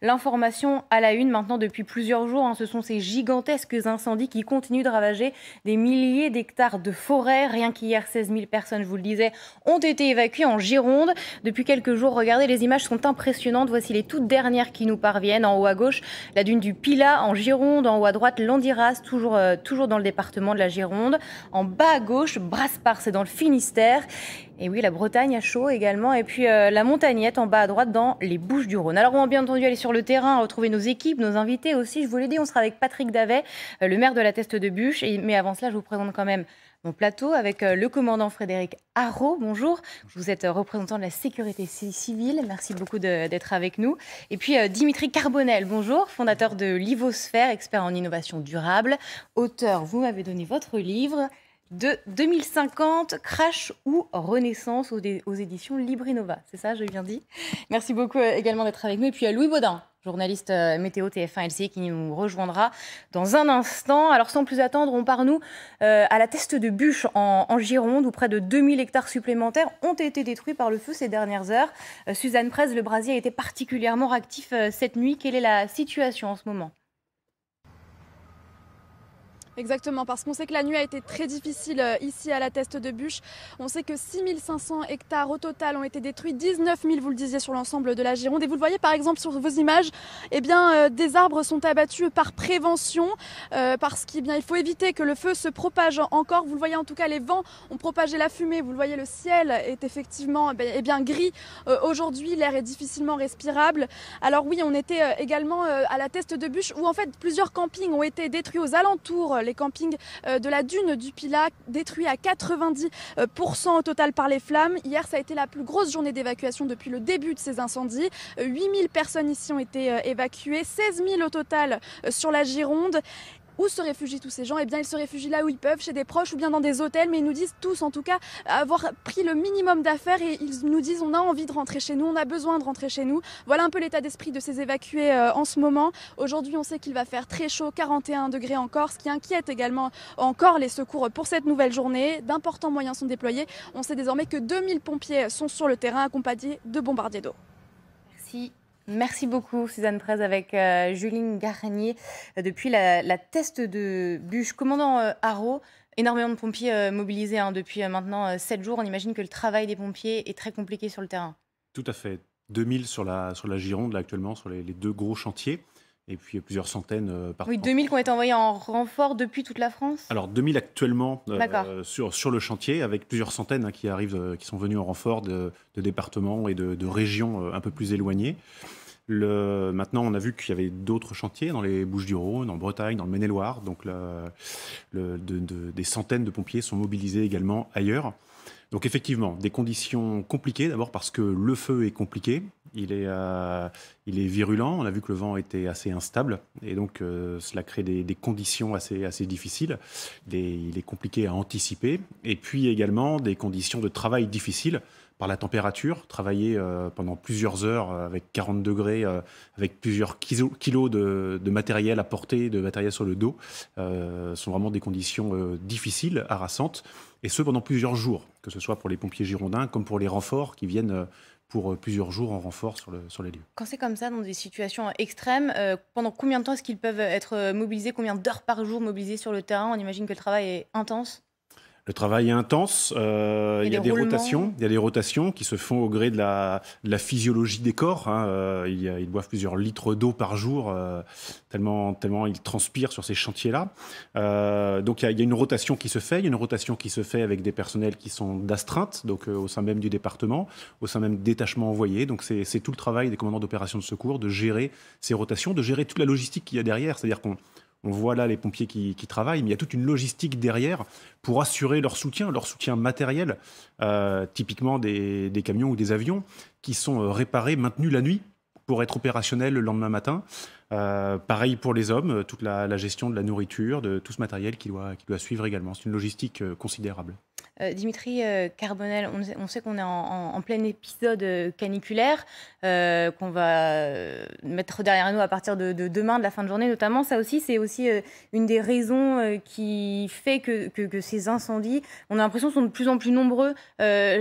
L'information à la une maintenant depuis plusieurs jours, hein. ce sont ces gigantesques incendies qui continuent de ravager des milliers d'hectares de forêts. Rien qu'hier, 16 000 personnes, je vous le disais, ont été évacuées en Gironde. Depuis quelques jours, regardez, les images sont impressionnantes. Voici les toutes dernières qui nous parviennent. En haut à gauche, la dune du Pila en Gironde. En haut à droite, Landiras, toujours, euh, toujours dans le département de la Gironde. En bas à gauche, Braspar, c'est dans le Finistère. Et oui, la Bretagne à chaud également. Et puis euh, la montagnette en bas à droite dans les Bouches du Rhône. Alors on va bien entendu aller sur le terrain, retrouver nos équipes, nos invités aussi. Je vous l'ai dit, on sera avec Patrick Davet, euh, le maire de la Teste de Bûche. mais avant cela, je vous présente quand même mon plateau avec euh, le commandant Frédéric Haro. Bonjour. Vous êtes représentant de la sécurité civile. Merci beaucoup d'être avec nous. Et puis Dimitri Carbonel, bonjour, fondateur de Livosphère, expert en innovation durable, auteur. Vous m'avez donné votre livre de 2050, Crash ou Renaissance aux, éditions Librinova. C'est ça, je viens dit. Merci beaucoup euh, également d'être avec nous. Et puis à Louis Baudin, journaliste euh, météo TF1 LCI, qui nous rejoindra dans un instant. Alors sans plus attendre, on part nous euh, à la teste de bûche en, Gironde, où près de 2000 hectares supplémentaires ont été détruits par le feu ces dernières heures. Suzanne Prez, le brasier a été particulièrement actif cette nuit. Quelle est la situation en ce moment Exactement, parce qu'on sait que la nuit a été très difficile euh, ici à la Teste de Bûche. On sait que 6500 hectares au total ont été détruits, 19 000 vous le disiez sur l'ensemble de la Gironde. Et vous le voyez par exemple sur vos images, eh bien, euh, des arbres sont abattus par prévention, euh, parce qu'il eh faut éviter que le feu se propage encore. Vous le voyez en tout cas, les vents ont propagé la fumée. Vous le voyez, le ciel est effectivement eh eh bien, gris. Aujourd'hui, l'air est difficilement respirable. Alors oui, on était également à la Teste de Bûche où en fait plusieurs campings ont été détruits aux alentours les campings euh, de la dune du Pilat, détruits à 90% euh, au total par les flammes. Hier, ça a été la plus grosse journée d'évacuation depuis le début de ces incendies. 8000 euh, personnes ici ont été évacuées, 16 000 au total sur la Gironde. Où se réfugient tous ces gens Eh bien, ils se réfugient là où ils peuvent, chez des proches ou bien dans des hôtels, mais ils nous disent tous, en tout cas, avoir pris le minimum d'affaires et ils nous disent on a envie de rentrer chez nous, on a besoin de rentrer chez nous. Voilà un peu l'état d'esprit de ces évacués euh, en ce moment. Aujourd'hui, on sait qu'il va faire très chaud, 41 degrés encore, ce qui inquiète également encore les secours pour cette nouvelle journée. D'importants moyens sont déployés. On sait désormais que 2000 pompiers sont sur le terrain accompagnés de bombardiers d'eau. Merci. Merci beaucoup, Suzanne Prez, avec euh, Juline Garnier, euh, depuis la, la, de bûche. Commandant euh, Haro, énormément de pompiers euh, mobilisés hein, depuis maintenant 7 jours. On imagine que le travail des pompiers est très compliqué sur le terrain. Tout à fait. 2000 sur la, sur la Gironde, actuellement, sur les deux gros chantiers et puis plusieurs centaines euh, par Oui, 2000 qui ont été envoyés en renfort depuis toute la France Alors 2000 actuellement euh, sur, sur le chantier, avec plusieurs centaines hein, qui, arrivent, euh, qui sont venus en renfort de, de départements et de, régions un peu plus éloignées. Le, maintenant, on a vu qu'il y avait d'autres chantiers dans les Bouches-du-Rhône, en Bretagne, dans le Maine-et-Loire. Donc, des centaines de pompiers sont mobilisés également ailleurs. Donc effectivement, des conditions compliquées, d'abord parce que le feu est compliqué, euh, il est, virulent. On a vu que le vent était assez instable et donc euh, cela crée des, conditions assez, difficiles. il est compliqué à anticiper. Et puis également des conditions de travail difficiles par la température, travailler euh, pendant plusieurs heures avec 40 degrés, avec plusieurs kilos de, matériel à porter, de matériel sur le dos, sont vraiment des conditions difficiles, harassantes, et ce pendant plusieurs jours, que ce soit pour les pompiers girondins comme pour les renforts qui viennent pour euh, plusieurs jours en renfort sur, les lieux. Quand c'est comme ça, dans des situations extrêmes, euh, pendant combien de temps est-ce qu'ils peuvent être euh, mobilisés Combien d'heures par jour mobilisés sur le terrain On imagine que le travail est intense le travail est intense, euh, il y a des rotations, il y a des rotations qui se font au gré de la, de la physiologie des corps. Hein, euh, ils, ils, boivent plusieurs litres d'eau par jour, euh, tellement, tellement ils transpirent sur ces chantiers-là. Euh, donc il y, a, y, a, une rotation qui se fait, il y a une rotation qui se fait avec des personnels qui sont d'astreinte, donc au sein même du département, au sein même détachement envoyé. Donc c'est tout le travail des commandants d'opérations de secours de gérer ces rotations, de gérer toute la logistique qu'il y a derrière. C'est-à-dire qu'on on voit là les pompiers qui, travaillent, mais il y a toute une logistique derrière pour assurer leur soutien, leur soutien matériel, euh, typiquement des, camions ou des avions qui sont euh, réparés, maintenus la nuit pour être opérationnels le lendemain matin. Euh, pareil pour les hommes, toute la, gestion de la nourriture, de tout ce matériel qui doit, qui doit suivre également. C'est une logistique considérable. Euh, Dimitri euh, Carbonel, on, sait qu'on est en, plein épisode euh, caniculaire, qu'on va mettre derrière nous à partir de, demain, de la fin de journée notamment. Ça aussi, c'est aussi une des raisons qui fait que, ces incendies, on a l'impression, sont de plus en plus nombreux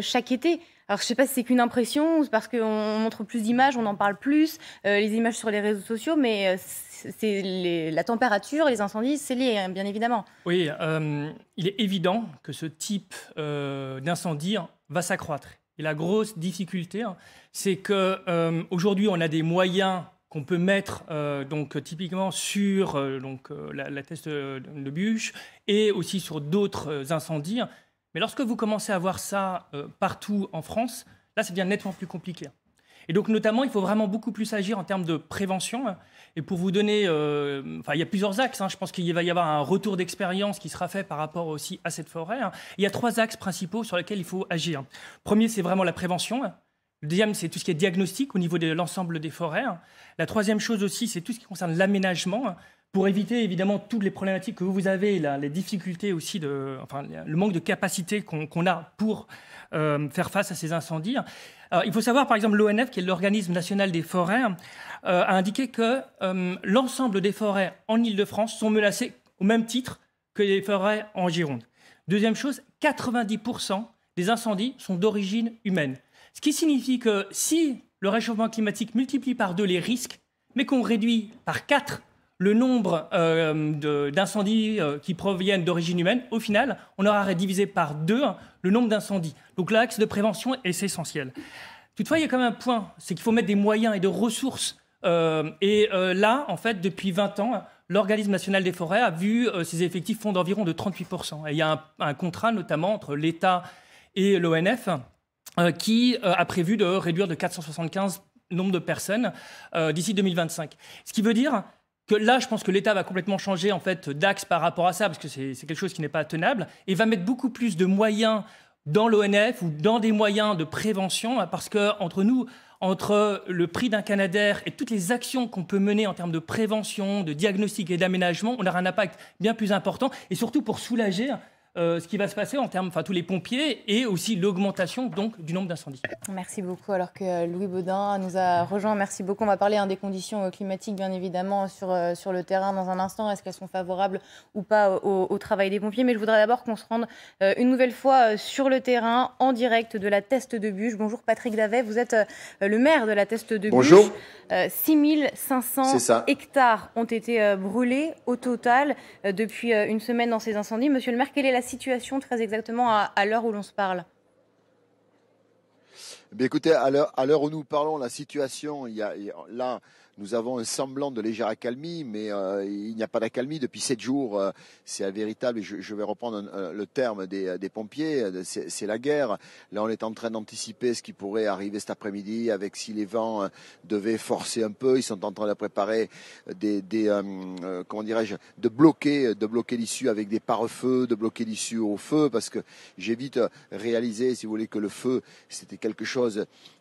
chaque été. Alors, je sais pas si c'est qu'une impression ou parce qu'on montre plus d'images, on en parle plus, euh, les images sur les réseaux sociaux, mais euh, c'est la température, les incendies, c'est lié, hein, bien évidemment. Oui, euh, il est évident que ce type d'incendie va s'accroître. Et la grosse difficulté, hein, c'est que aujourd'hui, on a des moyens qu'on peut mettre donc typiquement sur donc la, la, de bûche et aussi sur d'autres incendies hein. Mais lorsque vous commencez à voir ça euh, partout en France, là, ça devient nettement plus compliqué. Et donc, notamment, il faut vraiment beaucoup plus agir en termes de prévention. Et pour vous donner, euh, enfin, il y a plusieurs axes. Hein. Je pense qu'il va y avoir un retour d'expérience qui sera fait par rapport aussi à cette forêt. Hein. Il y a trois axes principaux sur lesquels il faut agir. Premier, c'est vraiment la prévention. Le deuxième, c'est tout ce qui est diagnostic au niveau de l'ensemble des forêts. Hein. La troisième chose aussi, c'est tout ce qui concerne l'aménagement hein, pour éviter évidemment toutes les problématiques que vous avez, les difficultés aussi, de, enfin, le manque de capacité qu'on a pour euh, faire face à ces incendies. Hein. il faut savoir, par exemple, l'ONF, qui est l'organisme national des forêts, euh, a indiqué que euh, l'ensemble des forêts en ile de france sont menacées au même titre que les forêts en Gironde. Deuxième chose, 90% des incendies sont d'origine humaine. Ce qui signifie que si le réchauffement climatique multiplie par deux les risques, mais qu'on réduit par quatre le nombre euh, d'incendies euh, qui proviennent d'origine humaine, au final, on aura divisé par deux le nombre d'incendies. Donc l'axe de prévention est essentiel. Toutefois, il y a quand même un point, c'est qu'il faut mettre des moyens et des ressources. Euh, et là, en fait, depuis 20 ans, l'organisme national des forêts a vu ses effectifs fondre d'environ de 38%. Et il y a un contrat notamment entre l'État et l'ONF euh, qui euh, a prévu de réduire de 475 nombre de personnes euh, d'ici 2025. Ce qui veut dire que là, je pense que l'État va complètement changer en fait d'axe par rapport à ça, parce que c'est quelque chose qui n'est pas tenable, et va mettre beaucoup plus de moyens dans l'ONF ou dans des moyens de prévention, hein, parce que entre nous, entre le prix d'un Canadair et toutes les actions qu'on peut mener en termes de prévention, de diagnostic et d'aménagement, on aura un impact bien plus important, et surtout pour soulager euh, ce qui va se passer en termes, enfin tous les pompiers et aussi l'augmentation donc du nombre d'incendies. Merci beaucoup. Alors que euh, Louis Baudin nous a rejoint, merci beaucoup. On va parler hein, des conditions euh, climatiques bien évidemment sur, sur le terrain dans un instant. Est-ce qu'elles sont favorables ou pas au, travail des pompiers Mais je voudrais d'abord qu'on se rende une nouvelle fois sur le terrain en direct de la Teste de bûche. Bonjour Patrick Davet, vous êtes le maire de la Teste de Buge. Bonjour. 6500 hectares ont été brûlés au total depuis une semaine dans ces incendies. Monsieur le maire, quelle est la situation très exactement à, l'heure où l'on se parle écoutez, à l'heure où nous parlons, la situation, là, nous avons un semblant de légère accalmie, mais euh, il n'y a pas d'accalmie depuis sept jours. Euh, c'est un véritable, je, vais reprendre le terme des, pompiers, euh, c'est la guerre. Là, on est en train d'anticiper ce qui pourrait arriver cet après-midi, avec si les vents devaient forcer un peu, ils sont en train de préparer des, comment dirais-je, de bloquer, de bloquer l'issue avec des pare-feux, de bloquer l'issue au feu, parce que j'ai vite réalisé, si vous voulez, que le feu c'était quelque chose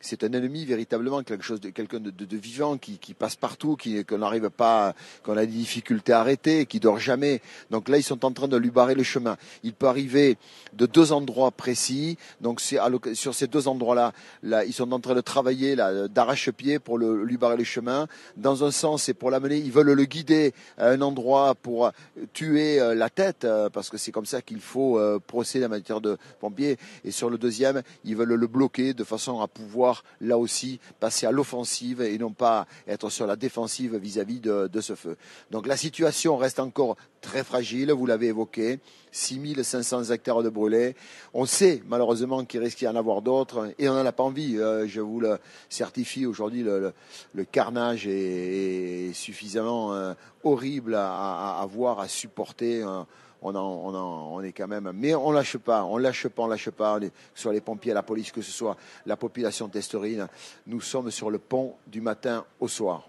c'est un ennemi véritablement, quelque chose de quelqu'un de, vivant qui, passe partout, qui qu'on n'arrive pas, qu'on a des difficultés à arrêter, qui dort jamais. Donc là, ils sont en train de lui barrer le chemin. Il peut arriver de deux endroits précis. Donc sur ces deux endroits-là, là, ils sont en train de travailler d'arrache-pied pour le, lui barrer le chemin. Dans un sens, c'est pour l'amener. Ils veulent le guider à un endroit pour euh, tuer euh, la tête, euh, parce que c'est comme ça qu'il faut procéder en matière de pompiers. Et sur le deuxième, ils veulent le bloquer de façon à pouvoir là aussi passer à l'offensive et non pas être sur la défensive vis-à-vis de, ce feu. Donc la situation reste encore très fragile, vous l'avez évoqué, 6500 hectares de brûlés. On sait malheureusement qu'il risque d'y en avoir d'autres et on n'en a pas envie. Euh, je vous le certifie aujourd'hui, le, carnage est, suffisamment euh, horrible à, avoir, à, voir, à supporter. Hein on, en, on, est quand même. Mais on lâche pas, on lâche pas, on lâche pas. que ce soit les pompiers, la police, que ce soit la population testerine, nous sommes sur le pont du matin au soir.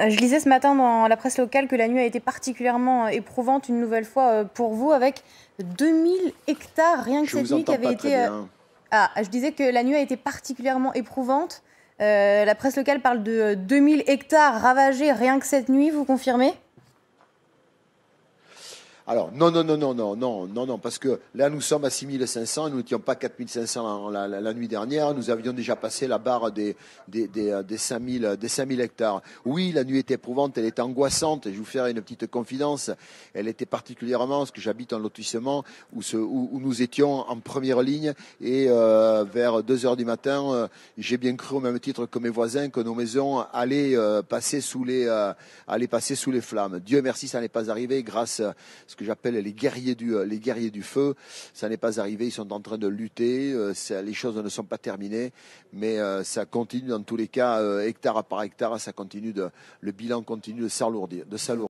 Euh, je lisais ce matin dans la presse locale que la nuit a été particulièrement euh, éprouvante une nouvelle fois euh, pour vous, avec 2000 hectares rien que cette nuit qui avait été. Ah, je disais que la nuit a été particulièrement éprouvante. la presse locale parle de 2000 hectares ravagés rien que cette nuit, vous confirmez alors, non, non, non, non, non, non, non, non, parce que là, nous sommes à 6500, nous n'étions pas 4500 la, la, nuit dernière, nous avions déjà passé la barre des, des, des, euh, des 5000, des 5000 hectares. Oui, la nuit était éprouvante, elle était angoissante, et je vous ferai une petite confidence, elle était particulièrement, parce que j'habite en lotissement, où, où, nous étions en première ligne, et euh, vers 2 heures du matin, euh, j'ai bien cru au même titre que mes voisins que nos maisons allaient, passer, sous les, allaient passer sous les flammes. Dieu merci, ça n'est pas arrivé grâce ce que j'appelle euh, les guerriers du feu. Ça n'est pas arrivé, ils sont en train de lutter. Euh, les choses ne sont pas terminées, mais euh, ça continue dans tous les cas, hectare par hectare, ça continue le bilan continue de s'alourdir, de s'alourdir.